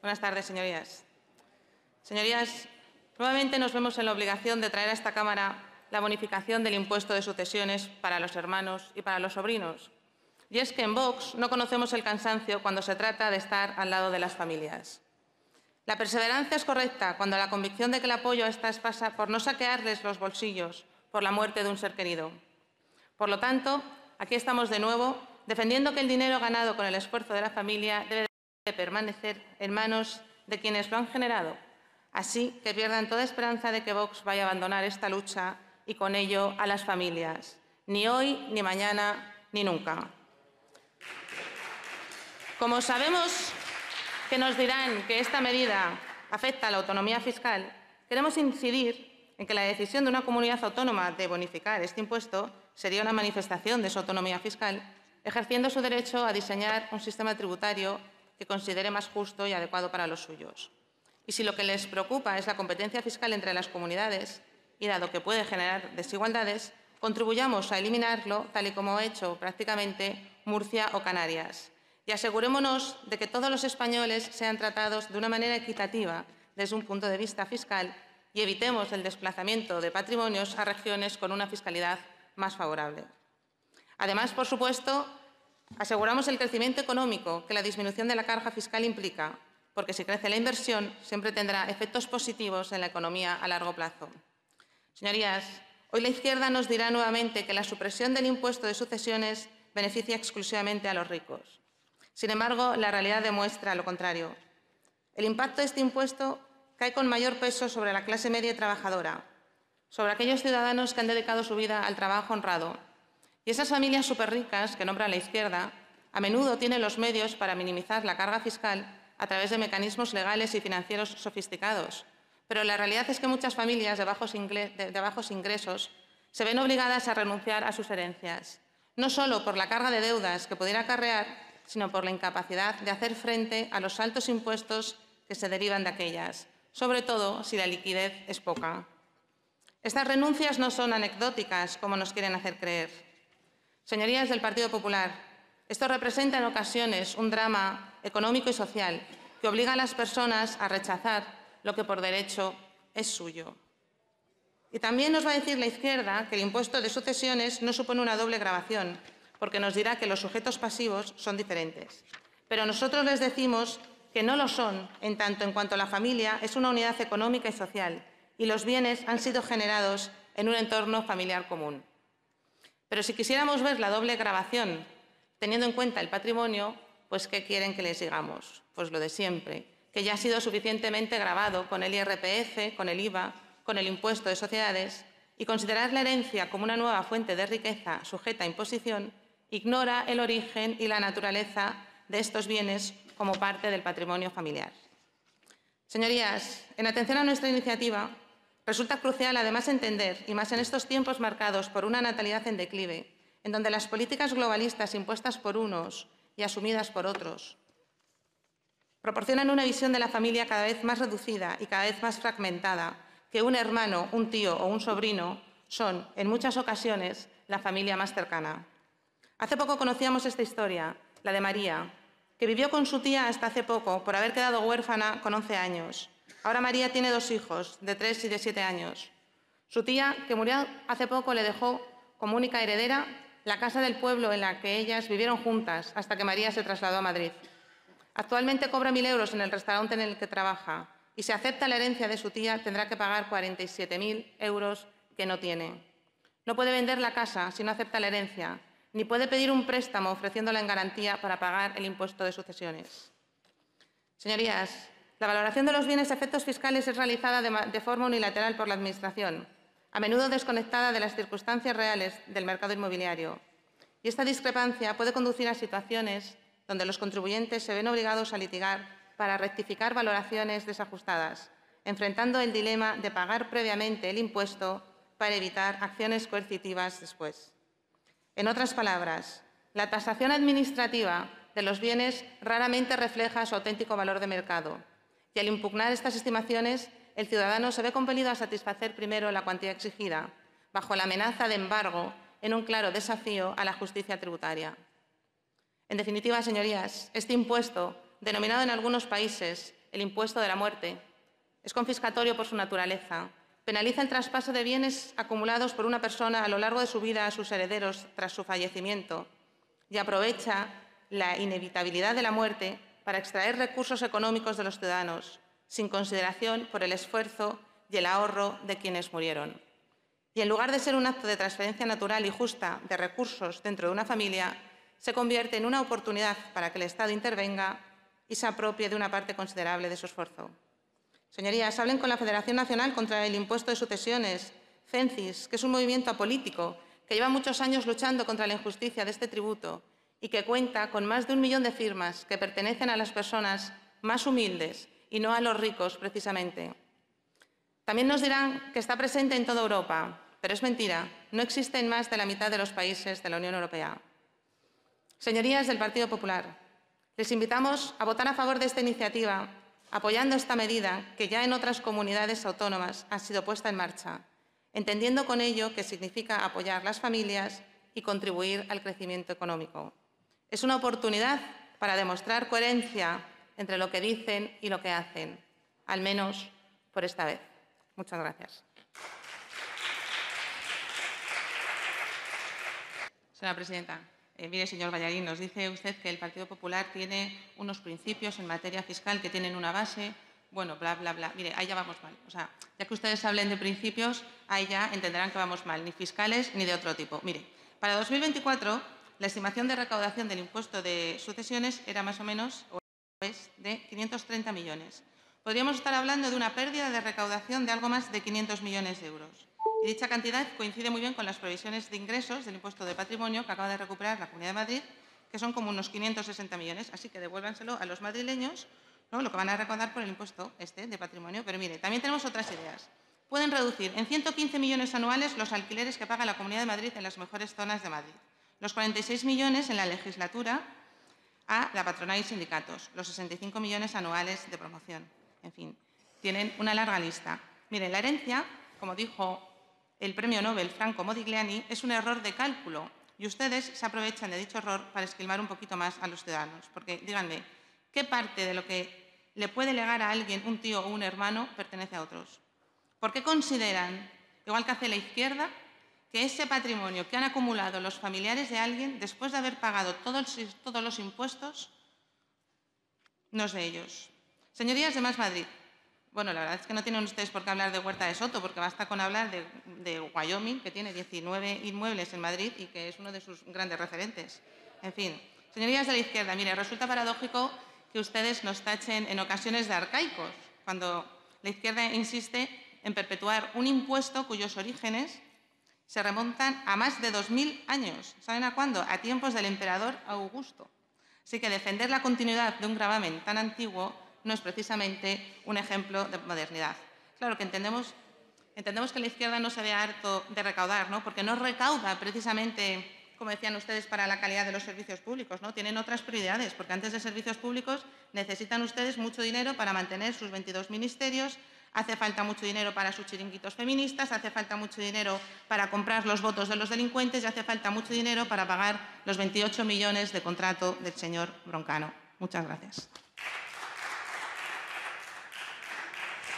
Buenas tardes, señorías. Señorías, nuevamente nos vemos en la obligación de traer a esta Cámara la bonificación del impuesto de sucesiones para los hermanos y para los sobrinos. Y es que en Vox no conocemos el cansancio cuando se trata de estar al lado de las familias. La perseverancia es correcta cuando la convicción de que el apoyo a estas pasa por no saquearles los bolsillos por la muerte de un ser querido. Por lo tanto, aquí estamos de nuevo defendiendo que el dinero ganado con el esfuerzo de la familia debe de permanecer en manos de quienes lo han generado, así que pierdan toda esperanza de que Vox vaya a abandonar esta lucha y con ello a las familias, ni hoy, ni mañana, ni nunca. Como sabemos que nos dirán que esta medida afecta a la autonomía fiscal, queremos incidir en que la decisión de una comunidad autónoma de bonificar este impuesto sería una manifestación de su autonomía fiscal, ejerciendo su derecho a diseñar un sistema tributario que considere más justo y adecuado para los suyos. Y si lo que les preocupa es la competencia fiscal entre las comunidades, y dado que puede generar desigualdades, contribuyamos a eliminarlo, tal y como ha hecho prácticamente Murcia o Canarias. Y asegurémonos de que todos los españoles sean tratados de una manera equitativa desde un punto de vista fiscal y evitemos el desplazamiento de patrimonios a regiones con una fiscalidad más favorable. Además, por supuesto, Aseguramos el crecimiento económico que la disminución de la carga fiscal implica, porque si crece la inversión siempre tendrá efectos positivos en la economía a largo plazo. Señorías, hoy la izquierda nos dirá nuevamente que la supresión del impuesto de sucesiones beneficia exclusivamente a los ricos. Sin embargo, la realidad demuestra lo contrario. El impacto de este impuesto cae con mayor peso sobre la clase media trabajadora, sobre aquellos ciudadanos que han dedicado su vida al trabajo honrado y esas familias súper ricas que nombra la izquierda a menudo tienen los medios para minimizar la carga fiscal a través de mecanismos legales y financieros sofisticados. Pero la realidad es que muchas familias de bajos, de ingresos se ven obligadas a renunciar a sus herencias, no solo por la carga de deudas que pudiera acarrear, sino por la incapacidad de hacer frente a los altos impuestos que se derivan de aquellas, sobre todo si la liquidez es poca. Estas renuncias no son anecdóticas, como nos quieren hacer creer. Señorías del Partido Popular, esto representa en ocasiones un drama económico y social que obliga a las personas a rechazar lo que por derecho es suyo. Y también nos va a decir la izquierda que el impuesto de sucesiones no supone una doble grabación, porque nos dirá que los sujetos pasivos son diferentes. Pero nosotros les decimos que no lo son, en tanto en cuanto la familia es una unidad económica y social, y los bienes han sido generados en un entorno familiar común. Pero si quisiéramos ver la doble grabación, teniendo en cuenta el patrimonio, pues ¿qué quieren que les digamos? Pues lo de siempre, que ya ha sido suficientemente grabado con el IRPF, con el IVA, con el impuesto de sociedades, y considerar la herencia como una nueva fuente de riqueza sujeta a imposición ignora el origen y la naturaleza de estos bienes como parte del patrimonio familiar. Señorías, en atención a nuestra iniciativa, Resulta crucial, además, entender, y más en estos tiempos marcados por una natalidad en declive, en donde las políticas globalistas impuestas por unos y asumidas por otros proporcionan una visión de la familia cada vez más reducida y cada vez más fragmentada, que un hermano, un tío o un sobrino son, en muchas ocasiones, la familia más cercana. Hace poco conocíamos esta historia, la de María, que vivió con su tía hasta hace poco por haber quedado huérfana con 11 años Ahora María tiene dos hijos, de tres y de siete años. Su tía, que murió hace poco, le dejó como única heredera la casa del pueblo en la que ellas vivieron juntas hasta que María se trasladó a Madrid. Actualmente cobra mil euros en el restaurante en el que trabaja y si acepta la herencia de su tía tendrá que pagar 47.000 euros que no tiene. No puede vender la casa si no acepta la herencia, ni puede pedir un préstamo ofreciéndola en garantía para pagar el impuesto de sucesiones. Señorías, la valoración de los bienes efectos fiscales es realizada de, de forma unilateral por la Administración, a menudo desconectada de las circunstancias reales del mercado inmobiliario. Y esta discrepancia puede conducir a situaciones donde los contribuyentes se ven obligados a litigar para rectificar valoraciones desajustadas, enfrentando el dilema de pagar previamente el impuesto para evitar acciones coercitivas después. En otras palabras, la tasación administrativa de los bienes raramente refleja su auténtico valor de mercado y al impugnar estas estimaciones, el ciudadano se ve compelido a satisfacer primero la cuantía exigida, bajo la amenaza de embargo, en un claro desafío a la justicia tributaria. En definitiva, señorías, este impuesto, denominado en algunos países el impuesto de la muerte, es confiscatorio por su naturaleza, penaliza el traspaso de bienes acumulados por una persona a lo largo de su vida a sus herederos tras su fallecimiento y aprovecha la inevitabilidad de la muerte para extraer recursos económicos de los ciudadanos, sin consideración por el esfuerzo y el ahorro de quienes murieron. Y en lugar de ser un acto de transferencia natural y justa de recursos dentro de una familia, se convierte en una oportunidad para que el Estado intervenga y se apropie de una parte considerable de su esfuerzo. Señorías, hablen con la Federación Nacional contra el Impuesto de Sucesiones, FENCIS, que es un movimiento apolítico que lleva muchos años luchando contra la injusticia de este tributo y que cuenta con más de un millón de firmas que pertenecen a las personas más humildes y no a los ricos, precisamente. También nos dirán que está presente en toda Europa, pero es mentira, no existen más de la mitad de los países de la Unión Europea. Señorías del Partido Popular, les invitamos a votar a favor de esta iniciativa, apoyando esta medida que ya en otras comunidades autónomas ha sido puesta en marcha, entendiendo con ello que significa apoyar las familias y contribuir al crecimiento económico. Es una oportunidad para demostrar coherencia entre lo que dicen y lo que hacen, al menos por esta vez. Muchas gracias. Señora presidenta, eh, mire, señor Vallarín, nos dice usted que el Partido Popular tiene unos principios en materia fiscal que tienen una base. Bueno, bla, bla, bla. Mire, ahí ya vamos mal. O sea, ya que ustedes hablen de principios, ahí ya entenderán que vamos mal, ni fiscales ni de otro tipo. Mire, para 2024 la estimación de recaudación del impuesto de sucesiones era más o menos o de 530 millones. Podríamos estar hablando de una pérdida de recaudación de algo más de 500 millones de euros. Y dicha cantidad coincide muy bien con las previsiones de ingresos del impuesto de patrimonio que acaba de recuperar la Comunidad de Madrid, que son como unos 560 millones. Así que devuélvanselo a los madrileños, lo que van a recaudar por el impuesto este de patrimonio. Pero mire, también tenemos otras ideas. Pueden reducir en 115 millones anuales los alquileres que paga la Comunidad de Madrid en las mejores zonas de Madrid los 46 millones en la legislatura a la patronal y sindicatos, los 65 millones anuales de promoción. En fin, tienen una larga lista. Miren, la herencia, como dijo el premio Nobel Franco Modigliani, es un error de cálculo y ustedes se aprovechan de dicho error para esquilmar un poquito más a los ciudadanos. Porque díganme, ¿qué parte de lo que le puede legar a alguien un tío o un hermano pertenece a otros? ¿Por qué consideran, igual que hace la izquierda, que ese patrimonio que han acumulado los familiares de alguien después de haber pagado todos, los impuestos no es de ellos. Señorías de Más Madrid, bueno, la verdad es que no tienen ustedes por qué hablar de Huerta de Soto, porque basta con hablar de, de Wyoming, que tiene 19 inmuebles en Madrid y que es uno de sus grandes referentes. En fin, señorías de la izquierda, mire, resulta paradójico que ustedes nos tachen en ocasiones de arcaicos, cuando la izquierda insiste en perpetuar un impuesto cuyos orígenes se remontan a más de 2.000 años. ¿Saben a cuándo? A tiempos del emperador Augusto. Así que defender la continuidad de un gravamen tan antiguo no es precisamente un ejemplo de modernidad. Claro que entendemos, entendemos que la izquierda no se ve harto de recaudar, porque no recauda precisamente, como decían ustedes, para la calidad de los servicios públicos. ¿no? Tienen otras prioridades, porque antes de servicios públicos necesitan ustedes mucho dinero para mantener sus 22 ministerios, hace falta mucho dinero para sus chiringuitos feministas, hace falta mucho dinero para comprar los votos de los delincuentes y hace falta mucho dinero para pagar los 28 millones de contrato del señor Broncano. Muchas gracias.